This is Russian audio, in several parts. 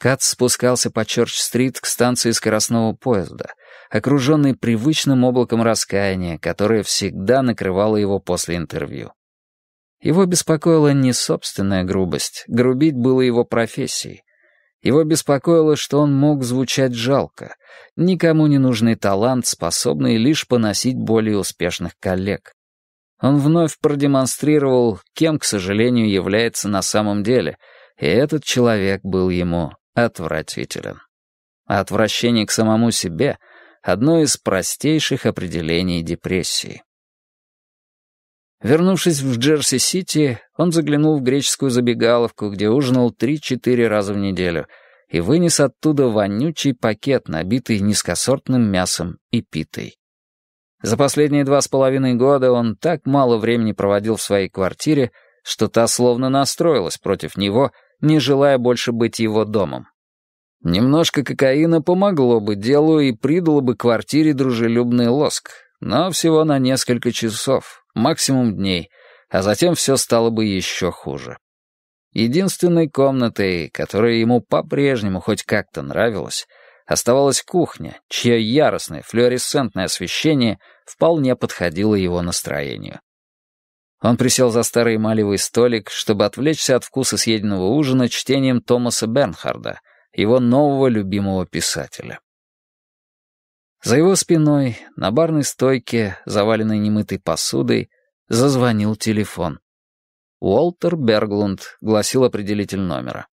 Кац спускался по чёрч стрит к станции скоростного поезда, окружённый привычным облаком раскаяния, которое всегда накрывало его после интервью. Его беспокоила не собственная грубость, грубить было его профессией. Его беспокоило, что он мог звучать жалко, никому не нужный талант, способный лишь поносить более успешных коллег. Он вновь продемонстрировал, кем, к сожалению, является на самом деле, и этот человек был ему отвратителен. А отвращение к самому себе — одно из простейших определений депрессии. Вернувшись в Джерси-Сити, он заглянул в греческую забегаловку, где ужинал 3-4 раза в неделю, и вынес оттуда вонючий пакет, набитый низкосортным мясом и питой. За последние два с половиной года он так мало времени проводил в своей квартире, что та словно настроилась против него — не желая больше быть его домом. Немножко кокаина помогло бы делу и придало бы квартире дружелюбный лоск, но всего на несколько часов, максимум дней, а затем все стало бы еще хуже. Единственной комнатой, которая ему по-прежнему хоть как-то нравилась, оставалась кухня, чье яростное флуоресцентное освещение вполне подходило его настроению. Он присел за старый малевый столик, чтобы отвлечься от вкуса съеденного ужина чтением Томаса Бернхарда, его нового любимого писателя. За его спиной, на барной стойке, заваленной немытой посудой, зазвонил телефон. «Уолтер Берглунд», — гласил определитель номера.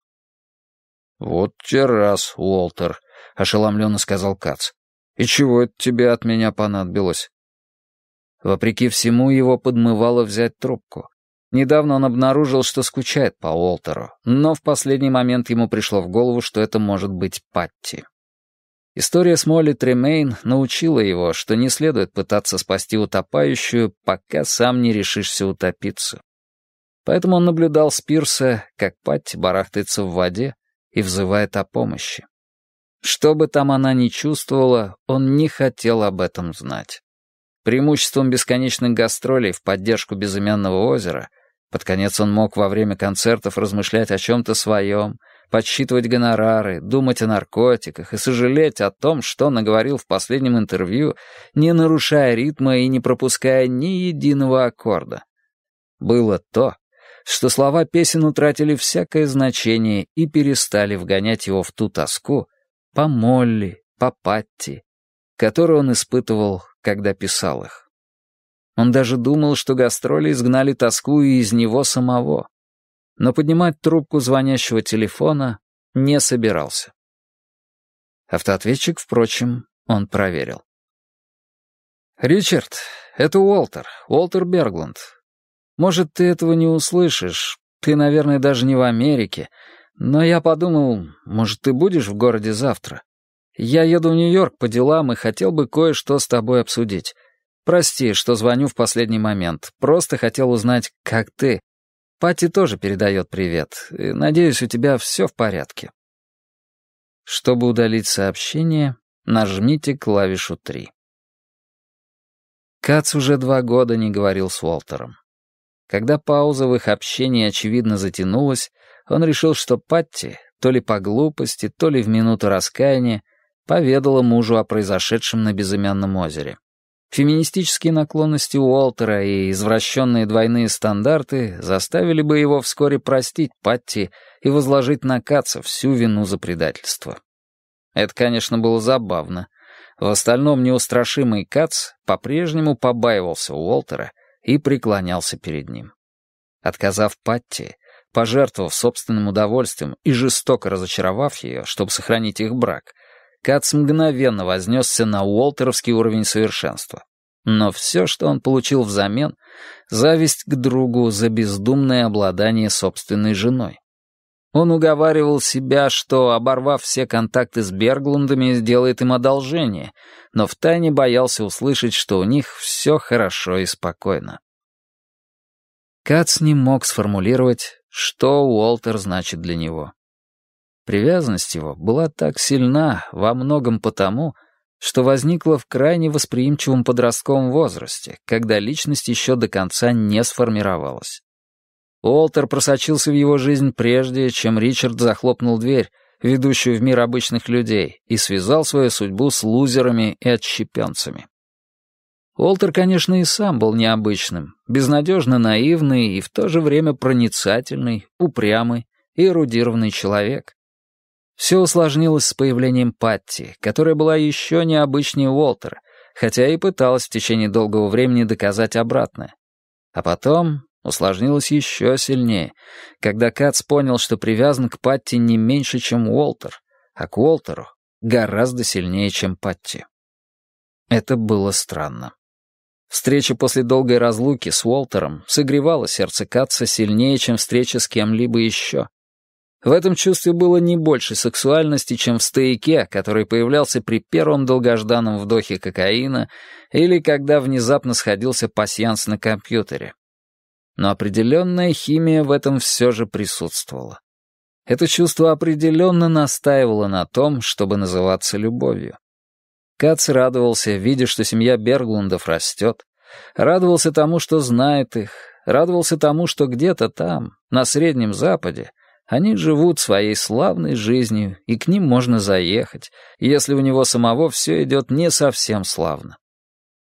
«Вот те раз, Уолтер», — ошеломленно сказал Кац. «И чего это тебе от меня понадобилось?» Вопреки всему, его подмывало взять трубку. Недавно он обнаружил, что скучает по Уолтеру, но в последний момент ему пришло в голову, что это может быть Патти. История с Молли Тремейн научила его, что не следует пытаться спасти утопающую, пока сам не решишься утопиться. Поэтому он наблюдал с пирса, как Патти барахтается в воде и взывает о помощи. Что бы там она ни чувствовала, он не хотел об этом знать. Преимуществом бесконечных гастролей в поддержку безымянного озера, под конец он мог во время концертов размышлять о чем-то своем, подсчитывать гонорары, думать о наркотиках и сожалеть о том, что наговорил в последнем интервью, не нарушая ритма и не пропуская ни единого аккорда. Было то, что слова песен утратили всякое значение и перестали вгонять его в ту тоску по Молли, по Патти, которую он испытывал, когда писал их. Он даже думал, что гастроли изгнали тоску и из него самого. Но поднимать трубку звонящего телефона не собирался. Автоответчик, впрочем, он проверил. «Ричард, это Уолтер, Уолтер Бергланд. Может, ты этого не услышишь, ты, наверное, даже не в Америке, но я подумал, может, ты будешь в городе завтра. Я еду в Нью-Йорк по делам и хотел бы кое-что с тобой обсудить. Прости, что звоню в последний момент. Просто хотел узнать, как ты. Пати тоже передает привет. Надеюсь, у тебя все в порядке. Чтобы удалить сообщение, нажмите клавишу 3. Кац уже два года не говорил с Уолтером. Когда пауза в их общении очевидно затянулась, он решил, что Патти, то ли по глупости, то ли в минуту раскаяния, поведала мужу о произошедшем на безымянном озере. Феминистические наклонности Уолтера и извращенные двойные стандарты заставили бы его вскоре простить Патти и возложить на Каца всю вину за предательство. Это, конечно, было забавно. В остальном неустрашимый Кац по-прежнему побаивался Уолтера и преклонялся перед ним. Отказав Патти, пожертвовав собственным удовольствием и жестоко разочаровав ее, чтобы сохранить их брак, Кац мгновенно вознесся на уолтеровский уровень совершенства. Но все, что он получил взамен — зависть к другу за бездумное обладание собственной женой. Он уговаривал себя, что, оборвав все контакты с Берглундами, сделает им одолжение, но втайне боялся услышать, что у них все хорошо и спокойно. Кац не мог сформулировать, что Уолтер значит для него. Привязанность его была так сильна во многом потому, что возникла в крайне восприимчивом подростковом возрасте, когда личность еще до конца не сформировалась. Уолтер просочился в его жизнь прежде, чем Ричард захлопнул дверь, ведущую в мир обычных людей, и связал свою судьбу с лузерами и отщепенцами. Уолтер, конечно, и сам был необычным, безнадежно наивный и в то же время проницательный, упрямый и эрудированный человек. Все усложнилось с появлением Патти, которая была еще необычнее Уолтера, хотя и пыталась в течение долгого времени доказать обратное. А потом усложнилось еще сильнее, когда Кац понял, что привязан к Патти не меньше, чем Уолтер, а к Уолтеру гораздо сильнее, чем Патти. Это было странно. Встреча после долгой разлуки с Уолтером согревала сердце Катца сильнее, чем встреча с кем-либо еще. В этом чувстве было не больше сексуальности, чем в стояке, который появлялся при первом долгожданном вдохе кокаина или когда внезапно сходился пасьянс на компьютере. Но определенная химия в этом все же присутствовала. Это чувство определенно настаивало на том, чтобы называться любовью. Кац радовался, видя, что семья Берглундов растет, радовался тому, что знает их, радовался тому, что где-то там, на Среднем Западе, они живут своей славной жизнью, и к ним можно заехать, если у него самого все идет не совсем славно.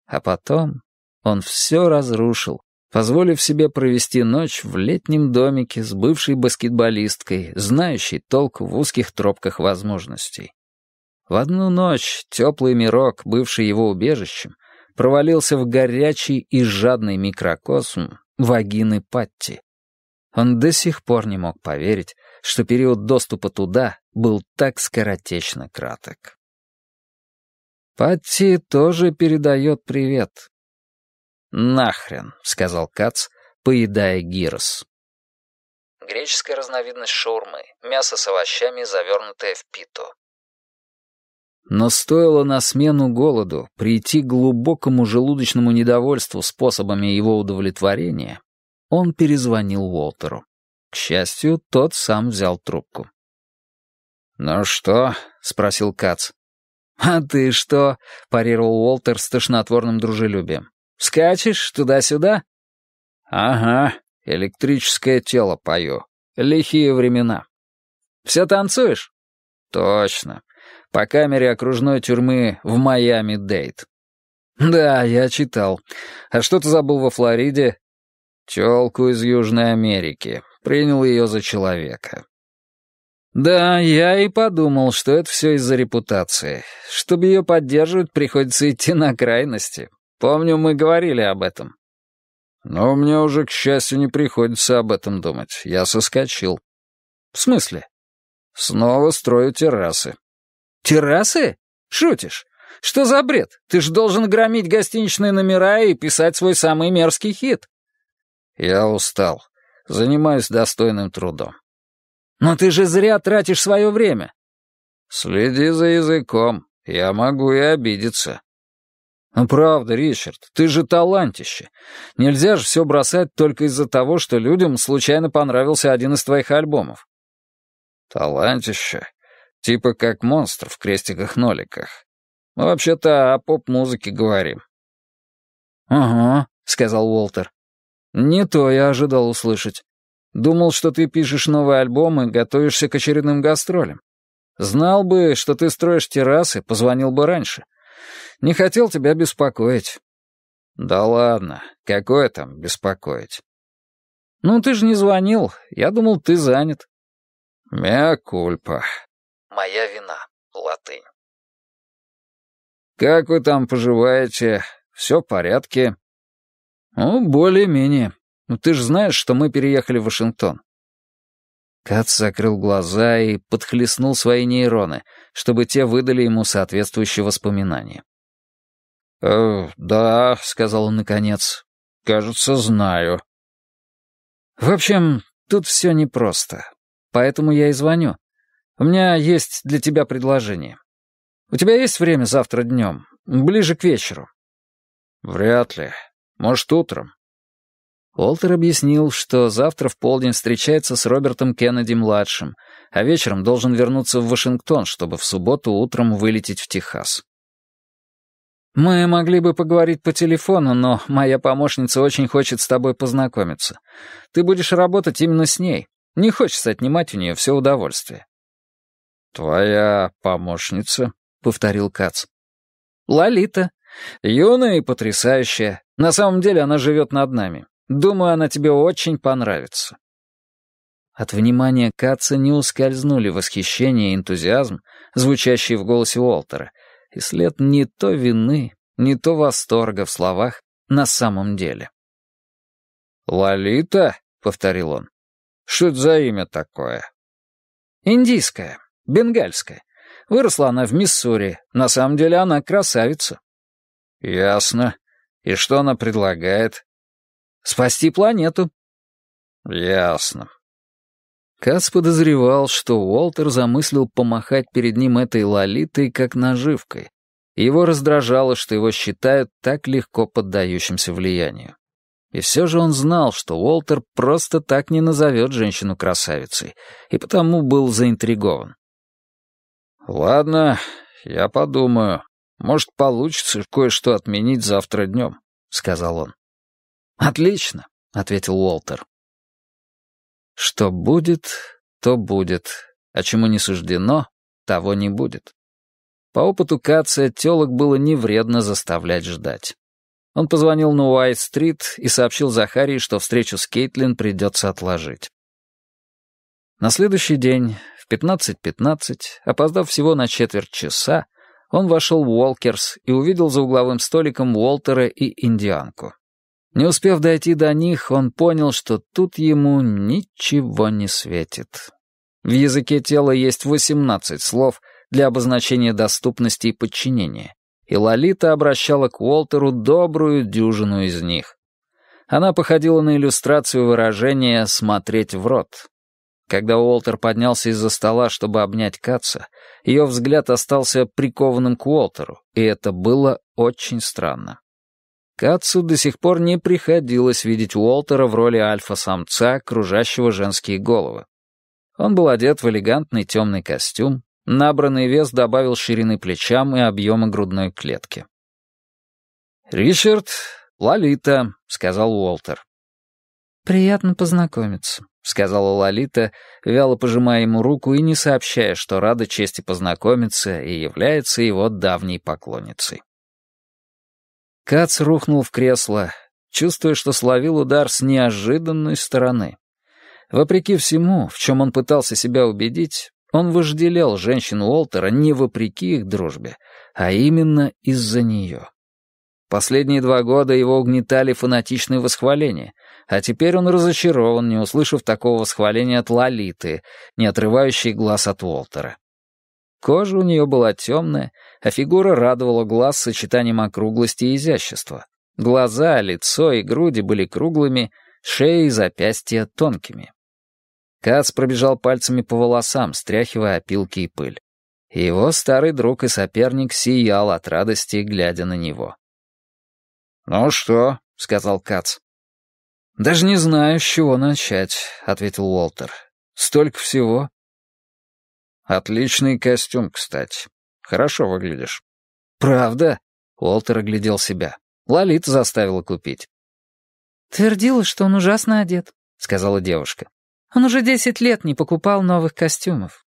А потом он все разрушил, позволив себе провести ночь в летнем домике с бывшей баскетболисткой, знающей толк в узких тропках возможностей. В одну ночь теплый мирок, бывший его убежищем, провалился в горячий и жадный микрокосм вагины Патти, он до сих пор не мог поверить, что период доступа туда был так скоротечно краток. Патти тоже передает привет. «Нахрен», — сказал Кац, поедая гирос. Греческая разновидность шаурмы, мясо с овощами, завернутое в пито. Но стоило на смену голоду прийти к глубокому желудочному недовольству способами его удовлетворения, он перезвонил Уолтеру. К счастью, тот сам взял трубку. «Ну что?» — спросил Кац. «А ты что?» — парировал Уолтер с тошнотворным дружелюбием. «Скачешь туда-сюда?» «Ага, электрическое тело пою. Лихие времена». «Все танцуешь?» «Точно. По камере окружной тюрьмы в Майами-Дейт». «Да, я читал. А что ты забыл во Флориде?» Телку из Южной Америки. Принял ее за человека. Да, я и подумал, что это все из-за репутации. Чтобы ее поддерживать, приходится идти на крайности. Помню, мы говорили об этом. Но мне уже, к счастью, не приходится об этом думать. Я соскочил. В смысле? Снова строю террасы. Террасы? Шутишь? Что за бред? Ты же должен громить гостиничные номера и писать свой самый мерзкий хит. Я устал. Занимаюсь достойным трудом. Но ты же зря тратишь свое время. Следи за языком. Я могу и обидеться. Ну, правда, Ричард, ты же талантище. Нельзя же все бросать только из-за того, что людям случайно понравился один из твоих альбомов. Талантище? Типа как монстр в крестиках-ноликах. Мы вообще-то о поп-музыке говорим. «Ага», угу, — сказал Уолтер. «Не то я ожидал услышать. Думал, что ты пишешь новый альбом и готовишься к очередным гастролям. Знал бы, что ты строишь террасы, позвонил бы раньше. Не хотел тебя беспокоить». «Да ладно, какое там беспокоить?» «Ну, ты же не звонил. Я думал, ты занят». «Мя кульпа». «Моя вина», латынь. «Как вы там поживаете? Все в порядке?» «А, «Ну, более-менее. Но ты же знаешь, что мы переехали в Вашингтон». Кат закрыл глаза и подхлестнул свои нейроны, чтобы те выдали ему соответствующие воспоминания. «Э, «Да», — сказал он наконец, — «кажется, знаю». «В общем, тут все непросто. Поэтому я и звоню. У меня есть для тебя предложение. У тебя есть время завтра днем? Ближе к вечеру?» «Вряд ли. Может, утром?» Уолтер объяснил, что завтра в полдень встречается с Робертом Кеннеди-младшим, а вечером должен вернуться в Вашингтон, чтобы в субботу утром вылететь в Техас. «Мы могли бы поговорить по телефону, но моя помощница очень хочет с тобой познакомиться. Ты будешь работать именно с ней. Не хочется отнимать у нее все удовольствие». «Твоя помощница?» — повторил Кац. «Лолита. Юная и потрясающая. На самом деле она живет над нами. Думаю, она тебе очень понравится». От внимания Каца не ускользнули восхищение и энтузиазм, звучащие в голосе Уолтера, и след не то вины, не то восторга в словах на самом деле. «Лолита?» — повторил он. «Что это за имя такое?» «Индийское, бенгальское. Выросла она в Миссури. На самом деле она красавица». «Ясно. И что она предлагает?» «Спасти планету». «Ясно». Кац подозревал, что Уолтер замыслил помахать перед ним этой лолитой как наживкой. Его раздражало, что его считают так легко поддающимся влиянию. И все же он знал, что Уолтер просто так не назовет женщину красавицей, и потому был заинтригован. «Ладно, я подумаю», может, получится кое-что отменить завтра днем», — сказал он. «Отлично», — ответил Уолтер. «Что будет, то будет, а чему не суждено, того не будет». По опыту Кация телок было невредно заставлять ждать. Он позвонил на Уайт-стрит и сообщил Захарии, что встречу с Кейтлин придется отложить. На следующий день в 15.15, .15, опоздав всего на четверть часа, он вошел в Уолкерс и увидел за угловым столиком Уолтера и индианку. Не успев дойти до них, он понял, что тут ему ничего не светит. В языке тела есть 18 слов для обозначения доступности и подчинения, и Лолита обращала к Уолтеру добрую дюжину из них. Она походила на иллюстрацию выражения «смотреть в рот». Когда Уолтер поднялся из-за стола, чтобы обнять Каца, ее взгляд остался прикованным к Уолтеру, и это было очень странно. Кацу до сих пор не приходилось видеть Уолтера в роли альфа-самца, кружащего женские головы. Он был одет в элегантный темный костюм, набранный вес добавил ширины плечам и объема грудной клетки. «Ричард, Лолита», — сказал Уолтер. «Приятно познакомиться», — сказала Лолита, вяло пожимая ему руку и не сообщая, что рада чести познакомиться и является его давней поклонницей. Кац рухнул в кресло, чувствуя, что словил удар с неожиданной стороны. Вопреки всему, в чем он пытался себя убедить, он вожделел женщину Уолтера не вопреки их дружбе, а именно из-за нее. Последние два года его угнетали фанатичные восхваления — а теперь он разочарован, не услышав такого восхваления от Лолиты, не отрывающей глаз от Уолтера. Кожа у нее была темная, а фигура радовала глаз сочетанием округлости и изящества. Глаза, лицо и груди были круглыми, шея и запястья тонкими. Кац пробежал пальцами по волосам, стряхивая опилки и пыль. его старый друг и соперник сиял от радости, глядя на него. «Ну что?» — сказал Кац. «Даже не знаю, с чего начать», — ответил Уолтер. «Столько всего». «Отличный костюм, кстати. Хорошо выглядишь». «Правда?» — Уолтер оглядел себя. Лолита заставила купить. «Твердила, что он ужасно одет», — сказала девушка. «Он уже десять лет не покупал новых костюмов».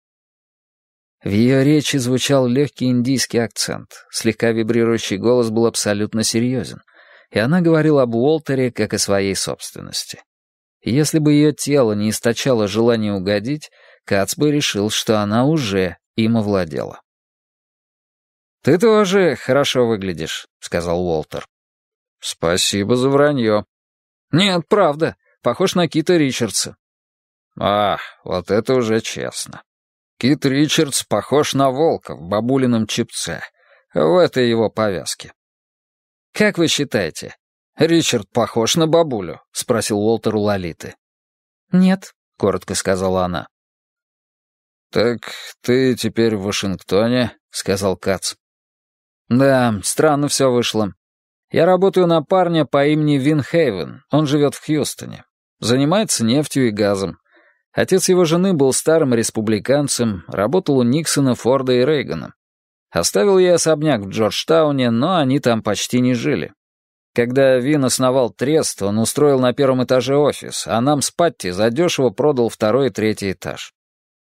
В ее речи звучал легкий индийский акцент. Слегка вибрирующий голос был абсолютно серьезен — и она говорила об Уолтере как о своей собственности. Если бы ее тело не источало желание угодить, Кац бы решил, что она уже им овладела. «Ты тоже хорошо выглядишь», — сказал Уолтер. «Спасибо за вранье». «Нет, правда. Похож на Кита Ричардса». «А, вот это уже честно. Кит Ричардс похож на волка в бабулином чипце, в этой его повязке». «Как вы считаете, Ричард похож на бабулю?» — спросил Уолтер у Лолиты. «Нет», — коротко сказала она. «Так ты теперь в Вашингтоне?» — сказал Кац. «Да, странно все вышло. Я работаю на парня по имени Вин Хейвен, он живет в Хьюстоне. Занимается нефтью и газом. Отец его жены был старым республиканцем, работал у Никсона, Форда и Рейгана. Оставил я особняк в Джорджтауне, но они там почти не жили. Когда Вин основал трест, он устроил на первом этаже офис, а нам с Патти задешево продал второй и третий этаж.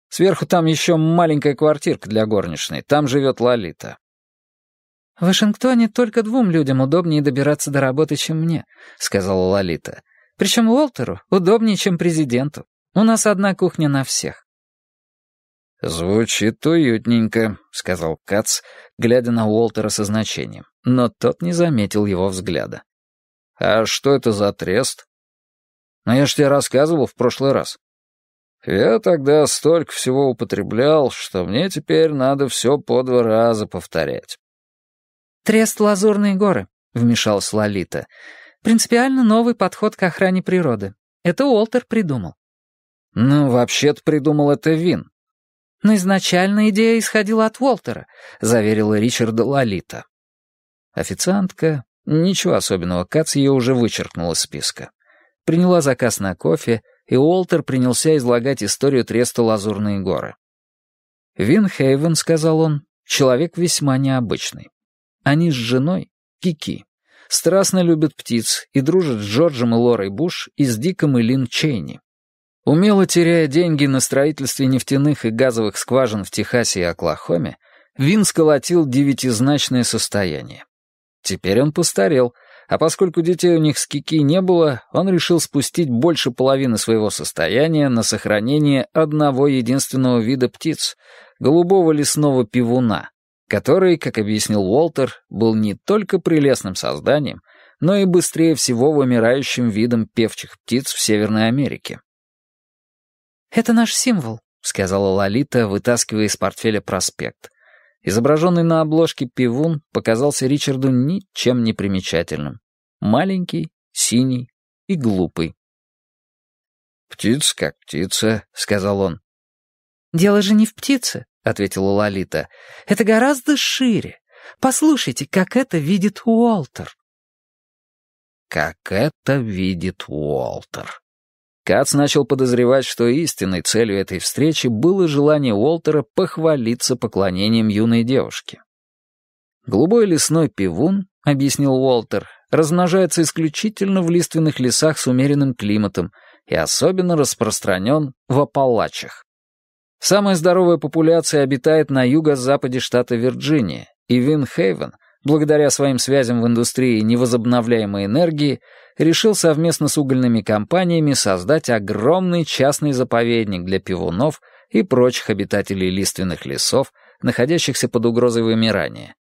Сверху там еще маленькая квартирка для горничной, там живет Лолита. «В Вашингтоне только двум людям удобнее добираться до работы, чем мне», — сказала Лолита. «Причем Уолтеру удобнее, чем президенту. У нас одна кухня на всех». «Звучит уютненько», — сказал Кац, глядя на Уолтера со значением, но тот не заметил его взгляда. «А что это за трест?» «Ну, я ж тебе рассказывал в прошлый раз». «Я тогда столько всего употреблял, что мне теперь надо все по два раза повторять». «Трест Лазурные горы», — вмешалась Лолита. «Принципиально новый подход к охране природы. Это Уолтер придумал». «Ну, вообще-то придумал это Вин», «Но изначально идея исходила от Уолтера», — заверила Ричарда Лолита. Официантка, ничего особенного, Кац ее уже вычеркнула из списка. Приняла заказ на кофе, и Уолтер принялся излагать историю Треста Лазурные горы. «Вин Хейвен», — сказал он, — «человек весьма необычный. Они с женой, Кики, страстно любят птиц и дружат с Джорджем и Лорой Буш и с Диком и Лин Чейни. Умело теряя деньги на строительстве нефтяных и газовых скважин в Техасе и Оклахоме, Вин сколотил девятизначное состояние. Теперь он постарел, а поскольку детей у них с Кики не было, он решил спустить больше половины своего состояния на сохранение одного единственного вида птиц — голубого лесного пивуна, который, как объяснил Уолтер, был не только прелестным созданием, но и быстрее всего вымирающим видом певчих птиц в Северной Америке. «Это наш символ», — сказала Лолита, вытаскивая из портфеля проспект. Изображенный на обложке пивун показался Ричарду ничем не примечательным. Маленький, синий и глупый. «Птица как птица», — сказал он. «Дело же не в птице», — ответила Лолита. «Это гораздо шире. Послушайте, как это видит Уолтер». «Как это видит Уолтер», Кац начал подозревать, что истинной целью этой встречи было желание Уолтера похвалиться поклонением юной девушки. «Голубой лесной пивун», — объяснил Уолтер, — «размножается исключительно в лиственных лесах с умеренным климатом и особенно распространен в Апалачах. Самая здоровая популяция обитает на юго-западе штата Вирджиния, и Винхейвен благодаря своим связям в индустрии невозобновляемой энергии, решил совместно с угольными компаниями создать огромный частный заповедник для пивунов и прочих обитателей лиственных лесов, находящихся под угрозой вымирания.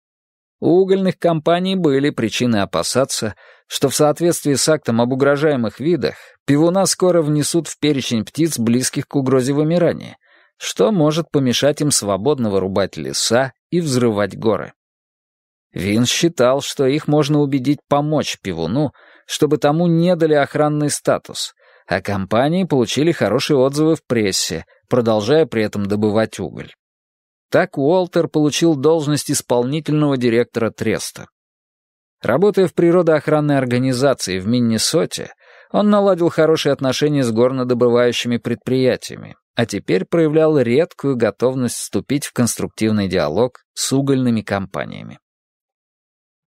У угольных компаний были причины опасаться, что в соответствии с актом об угрожаемых видах пивуна скоро внесут в перечень птиц, близких к угрозе вымирания, что может помешать им свободно вырубать леса и взрывать горы. Вин считал, что их можно убедить помочь пивуну, чтобы тому не дали охранный статус, а компании получили хорошие отзывы в прессе, продолжая при этом добывать уголь. Так Уолтер получил должность исполнительного директора Треста. Работая в природоохранной организации в Миннесоте, он наладил хорошие отношения с горнодобывающими предприятиями, а теперь проявлял редкую готовность вступить в конструктивный диалог с угольными компаниями.